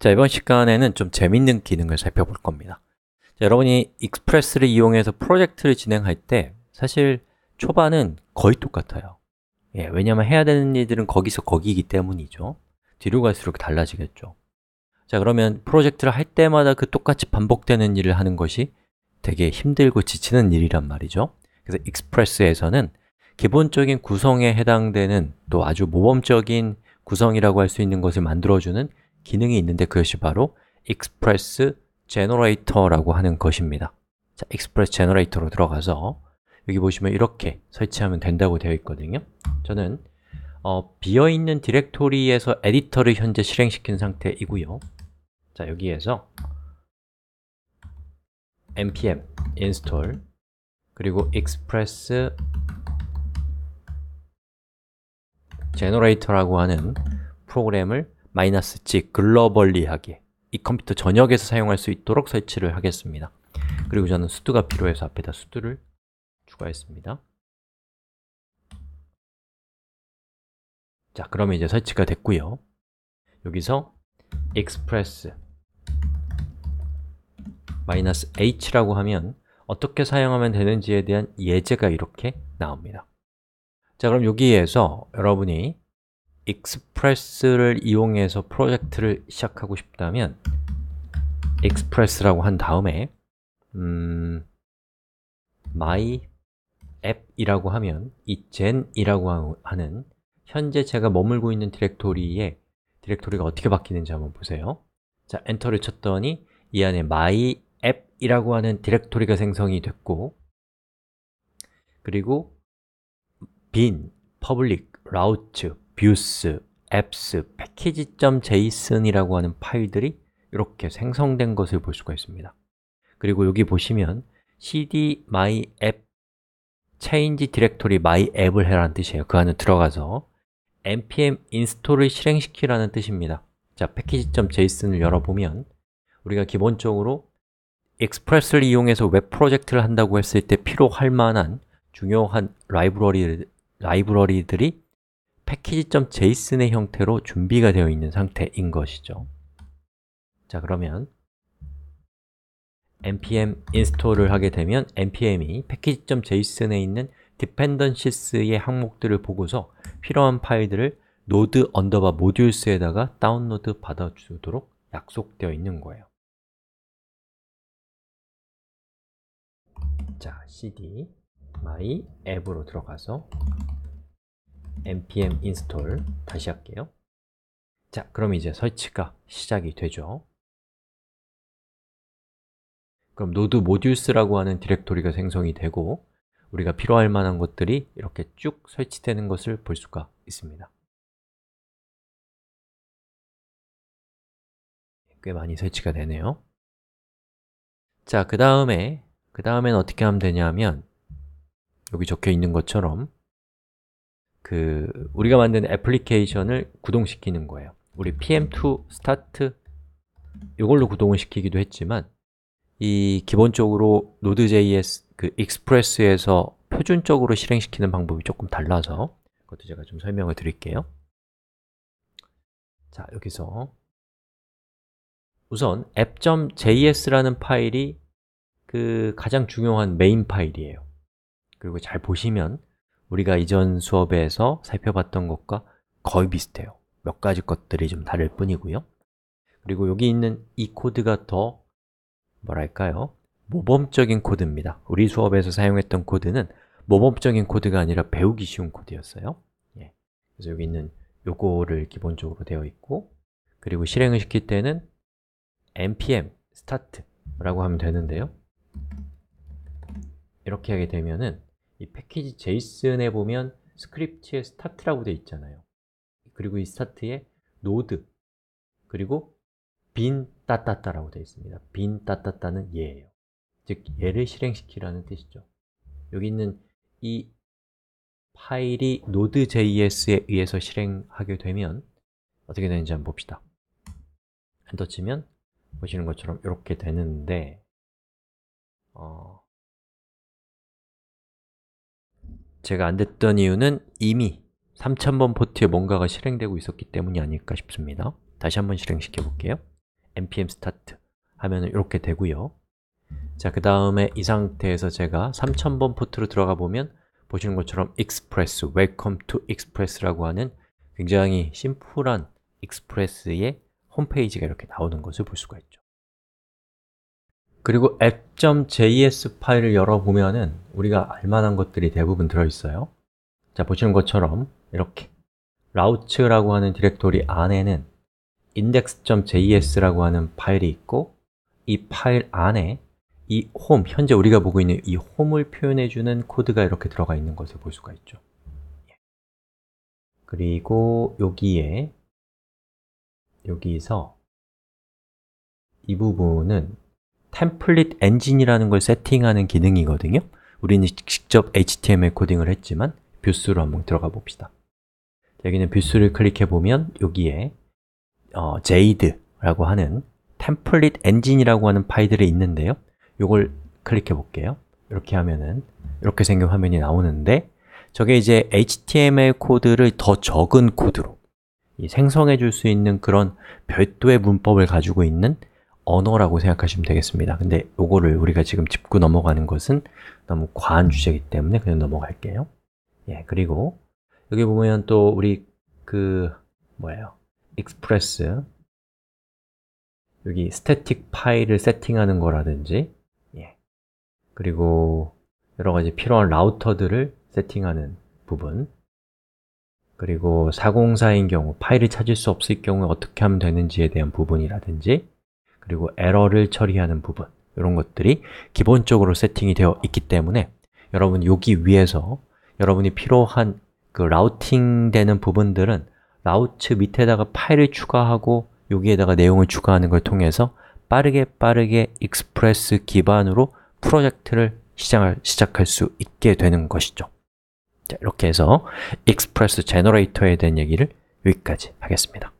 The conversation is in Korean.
자, 이번 시간에는 좀 재밌는 기능을 살펴볼 겁니다 자, 여러분이 익스프레스를 이용해서 프로젝트를 진행할 때 사실 초반은 거의 똑같아요 예, 왜냐면 해야 되는 일들은 거기서 거기이기 때문이죠 뒤로 갈수록 달라지겠죠 자, 그러면 프로젝트를 할 때마다 그 똑같이 반복되는 일을 하는 것이 되게 힘들고 지치는 일이란 말이죠 그래서 익스프레스에서는 기본적인 구성에 해당되는 또 아주 모범적인 구성이라고 할 수 있는 것을 만들어주는 기능이 있는데 그것이 바로 Express Generator라고 하는 것입니다 자, Express Generator로 들어가서 여기 보시면 이렇게 설치하면 된다고 되어 있거든요 저는 어, 비어있는 디렉토리에서 에디터를 현재 실행시킨 상태이고요 자, 여기에서 npm install 그리고 express generator라고 하는 프로그램을 마이너스 G 글로벌리하게 이 컴퓨터 전역에서 사용할 수 있도록 설치를 하겠습니다 그리고 저는 수두가 필요해서 앞에다 수두를 추가했습니다 자, 그러면 이제 설치가 됐고요 여기서 express h라고 하면 어떻게 사용하면 되는지에 대한 예제가 이렇게 나옵니다 자, 그럼 여기에서 여러분이 익스프레스를 이용해서 프로젝트를 시작하고 싶다면 익스프레스라고한 다음에 음, my app이라고 하면 이 gen이라고 하는 현재 제가 머물고 있는 디렉토리에 디렉토리가 어떻게 바뀌는지 한번 보세요 자, 엔터를 쳤더니 이 안에 my app이라고 하는 디렉토리가 생성이 됐고 그리고 bin, public, route, 뷰스, 앱스, 패키지.json이라고 하는 파일들이 이렇게 생성된 것을 볼 수가 있습니다 그리고 여기 보시면 cd my app change directory my app을 해라는 뜻이에요 그 안에 들어가서 npm install을 실행시키라는 뜻입니다 자, 패키지.json을 열어보면 우리가 기본적으로 e x p r e s s 를 이용해서 웹 프로젝트를 한다고 했을 때 필요할 만한 중요한 라이브러리, 라이브러리들이 패키지.json의 형태로 준비가 되어 있는 상태인 것이죠 자 그러면 npm install을 하게 되면 npm이 패키지.json에 있는 dependencies의 항목들을 보고서 필요한 파일들을 node underbar module에다가 s 다운로드 받아주도록 약속되어 있는 거예요 자, cd my app으로 들어가서 npm install 다시 할게요 자, 그럼 이제 설치가 시작이 되죠 그럼 노드 모듈스라고 하는 디렉토리가 생성이 되고 우리가 필요할 만한 것들이 이렇게 쭉 설치되는 것을 볼 수가 있습니다 꽤 많이 설치가 되네요 자, 그 다음에 그 다음엔 어떻게 하면 되냐면 여기 적혀 있는 것처럼 그 우리가 만든 애플리케이션을 구동시키는 거예요 우리 pm2 start 이걸로 구동을 시키기도 했지만 이 기본적으로 Node.js 그 p r e s s 에서 표준적으로 실행시키는 방법이 조금 달라서 그것도 제가 좀 설명을 드릴게요 자, 여기서 우선 app.js라는 파일이 그 가장 중요한 메인 파일이에요 그리고 잘 보시면 우리가 이전 수업에서 살펴봤던 것과 거의 비슷해요 몇 가지 것들이 좀 다를 뿐이고요 그리고 여기 있는 이 코드가 더 뭐랄까요? 모범적인 코드입니다 우리 수업에서 사용했던 코드는 모범적인 코드가 아니라 배우기 쉬운 코드였어요 예. 그래서 여기 있는 요거를 기본적으로 되어 있고 그리고 실행을 시킬 때는 npm start라고 하면 되는데요 이렇게 하게 되면은 이 패키지 제이슨에 보면 스크립트의 스타트라고 되어 있잖아요. 그리고 이 스타트에 노드 그리고 빈 따따따라고 되어 있습니다. 빈 따따따는 얘예요. 즉 얘를 실행시키라는 뜻이죠. 여기 있는 이 파일이 Node.js에 의해서 실행하게 되면 어떻게 되는지 한번 봅시다. 엔터 치면 보시는 것처럼 이렇게 되는데 어, 제가안 됐던 이유는 이미 3000번 포트에 뭔가가 실행되고 있었기 때문이 아닐까 싶습니다 다시 한번 실행시켜 볼게요 npm start 하면 이렇게 되고요 자, 그 다음에 이 상태에서 제가 3000번 포트로 들어가 보면 보시는 것처럼 express, welcome to express라고 하는 굉장히 심플한 express의 홈페이지가 이렇게 나오는 것을 볼 수가 있죠 그리고 app.js 파일을 열어보면은 우리가 알만한 것들이 대부분 들어있어요 자, 보시는 것처럼 이렇게 route라고 하는 디렉토리 안에는 index.js라고 하는 파일이 있고 이 파일 안에 이 홈, 현재 우리가 보고 있는 이 홈을 표현해주는 코드가 이렇게 들어가 있는 것을 볼 수가 있죠 예. 그리고 여기에 여기서 이 부분은 템플릿 엔진이라는 걸 세팅하는 기능이거든요 우리는 직접 HTML 코딩을 했지만 뷰스로 한번 들어가 봅시다 여기는 뷰스를 클릭해보면 여기에 어, a d e 라고 하는 템플릿 엔진이라고 하는 파일들이 있는데요 이걸 클릭해 볼게요 이렇게 하면은 이렇게 생긴 화면이 나오는데 저게 이제 HTML 코드를 더 적은 코드로 생성해 줄 수 있는 그런 별도의 문법을 가지고 있는 언어라고 생각하시면 되겠습니다. 근데 이거를 우리가 지금 짚고 넘어가는 것은 너무 과한 주제이기 때문에 그냥 넘어갈게요. 예, 그리고 여기 보면 또 우리 그 뭐예요? 익스프레스 여기 스태틱 파일을 세팅하는 거라든지 예. 그리고 여러 가지 필요한 라우터들을 세팅하는 부분 그리고 404인 경우 파일을 찾을 수 없을 경우에 어떻게 하면 되는지에 대한 부분이라든지 그리고 에러를 처리하는 부분 이런 것들이 기본적으로 세팅이 되어 있기 때문에 여러분 여기 위에서 여러분이 필요한 그 라우팅 되는 부분들은 라우트 밑에다가 파일을 추가하고 여기에다가 내용을 추가하는 걸 통해서 빠르게 빠르게 익스프레스 기반으로 프로젝트를 시작할, 시작할 수 있게 되는 것이죠 자, 이렇게 해서 익스프레스 제너레이터에 대한 얘기를 여기까지 하겠습니다